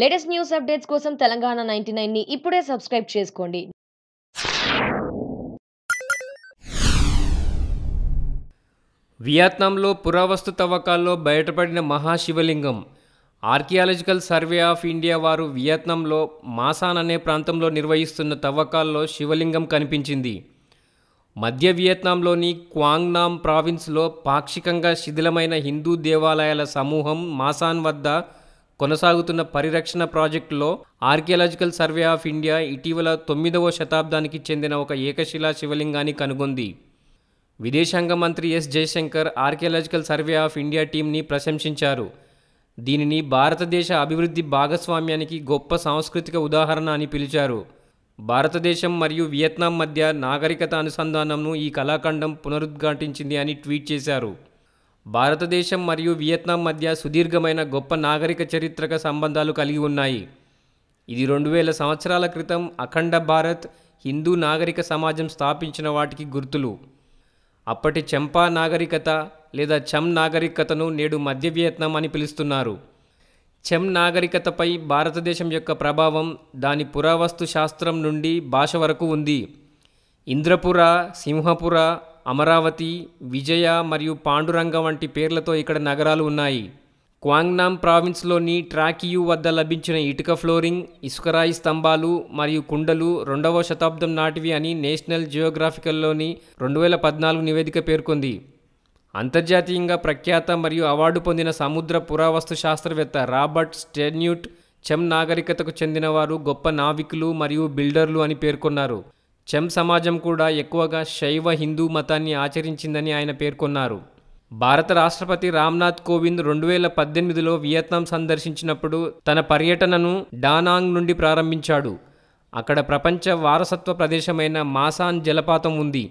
latest news updates కోసం Telangana ninety nine ని ఇప్పుడే సబ్స్క్రైబ్ చేసుకోండి వియత్నాంలో పురావస్తు తవ్వకాల్లో బయటపడిన మహాశివలింగం ఆర్కియాలజికల్ సర్వే ఆఫ్ ఇండియా వారు వియత్నాంలో మాసాన్ అనే ప్రాంతంలో నిర్వహిస్తున్న తవ్వకాల్లో శివలింగం కనిపించింది మధ్య వియత్నాంలోని క్వాంగ్నామ్ ప్రావిన్స్లో పాక్షికంగా శిథిలమైన హిందూ దేవాలయాల సమూహం మాసాన్ వద్ద కొనసాగుతున్న పరిరక్షణ ప్రాజెక్టులో ఆర్కియలాజికల్ సర్వే ఆఫ్ ఇండియా ఇటీవల తొమ్మిదవ శతాబ్దానికి చెందిన ఒక ఏకశిలా శివలింగాన్ని కనుగొంది విదేశాంగ మంత్రి S Jaishankar archaeological survey of India టీంని ప్రశంసించారు దీనిని భారతదేశ అభివృద్ధి భాగస్వామ్యానికి గొప్ప సాంస్కృతిక ఉదాహరణ అని పిలిచారు భారతదేశం మరియు వియత్నాం మధ్య నాగరికత అనుసంధానంను ఈ కళాఖండం పునరుద్ఘాటించింది అని ట్వీట్ చేశారు భారతదేశం మరియు వియత్నాం మధ్య సుదీర్ఘమైన గొప్ప నాగరిక చరిత్రక సంబంధాలు కలిగి ఉన్నాయి ఇది రెండు వేల సంవత్సరాల క్రితం అఖండ భారత్ హిందూ నాగరిక సమాజం స్థాపించిన వాటికి గుర్తులు అప్పటి చెంపా నాగరికత లేదా చమ్ నాగరికతను నేడు మధ్య వియత్నాం అని పిలుస్తున్నారు చెమ్ నాగరికతపై భారతదేశం యొక్క ప్రభావం దాని పురావస్తు శాస్త్రం నుండి భాష వరకు ఉంది ఇంద్రపుర సింహపుర అమరావతి విజయ మరియు పాండురంగ వంటి పేర్లతో ఇక్కడ నగరాలు ఉన్నాయి క్వాంగ్నామ్ ప్రావిన్స్లోని ట్రాకియు వద్ద లభించిన ఇటుక ఫ్లోరింగ్ ఇసుకరాయి స్తంభాలు మరియు కుండలు రెండవ శతాబ్దం నాటివి అని నేషనల్ జియోగ్రాఫికల్లోని రెండు వేల పద్నాలుగు నివేదిక పేర్కొంది అంతర్జాతీయంగా ప్రఖ్యాత మరియు అవార్డు పొందిన సముద్ర పురావస్తు శాస్త్రవేత్త రాబర్ట్ స్టెన్యూట్ చెమ్ నాగరికతకు చెందినవారు గొప్ప నావికులు మరియు బిల్డర్లు అని పేర్కొన్నారు చెమ్ సమాజం కూడా ఎక్కువగా శైవ హిందూ మతాన్ని ఆచరించిందని ఆయన పేర్కొన్నారు భారత రాష్ట్రపతి రామ్నాథ్ కోవింద్ రెండు వేల పద్దెనిమిదిలో వియత్నాం సందర్శించినప్పుడు తన పర్యటనను డానాంగ్ నుండి ప్రారంభించాడు అక్కడ ప్రపంచ వారసత్వ ప్రదేశమైన మాసాన్ జలపాతం ఉంది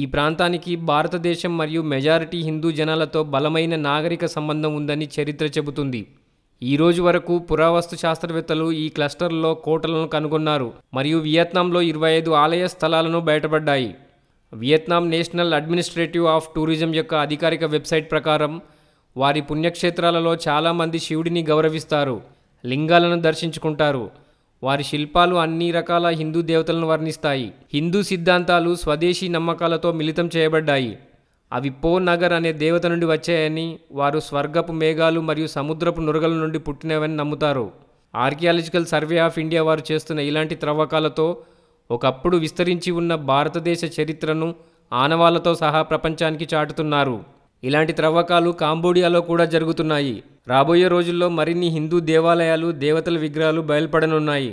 ఈ ప్రాంతానికి భారతదేశం మరియు మెజారిటీ హిందూ జనాలతో బలమైన నాగరిక సంబంధం ఉందని చరిత్ర చెబుతుంది ఈ రోజు వరకు పురావస్తు శాస్త్రవేత్తలు ఈ క్లస్టర్లో కోటలను కనుగొన్నారు మరియు వియత్నాంలో ఇరవై ఐదు ఆలయ స్థలాలను బయటపడ్డాయి Vietnam national administrative of tourism యొక్క అధికారిక వెబ్సైట్ ప్రకారం వారి పుణ్యక్షేత్రాలలో చాలామంది శివుడిని గౌరవిస్తారు లింగాలను దర్శించుకుంటారు వారి శిల్పాలు అన్ని రకాల హిందూ దేవతలను వర్ణిస్తాయి హిందూ సిద్ధాంతాలు స్వదేశీ నమ్మకాలతో మిళితం చేయబడ్డాయి అవి పో నగర్ అనే దేవత నుండి వచ్చాయని వారు స్వర్గపు మేఘాలు మరియు సముద్రపు నురగల నుండి పుట్టినవని నమ్ముతారు ఆర్కియాలజికల్ సర్వే ఆఫ్ ఇండియా వారు చేస్తున్న ఇలాంటి త్రవ్వకాలతో ఒకప్పుడు విస్తరించి ఉన్న భారతదేశ చరిత్రను ఆనవాళ్లతో సహా ప్రపంచానికి చాటుతున్నారు ఇలాంటి త్రవ్వకాలు కాంబోడియాలో కూడా జరుగుతున్నాయి రాబోయే రోజుల్లో మరిన్ని హిందూ దేవాలయాలు దేవతల విగ్రహాలు బయలుపడనున్నాయి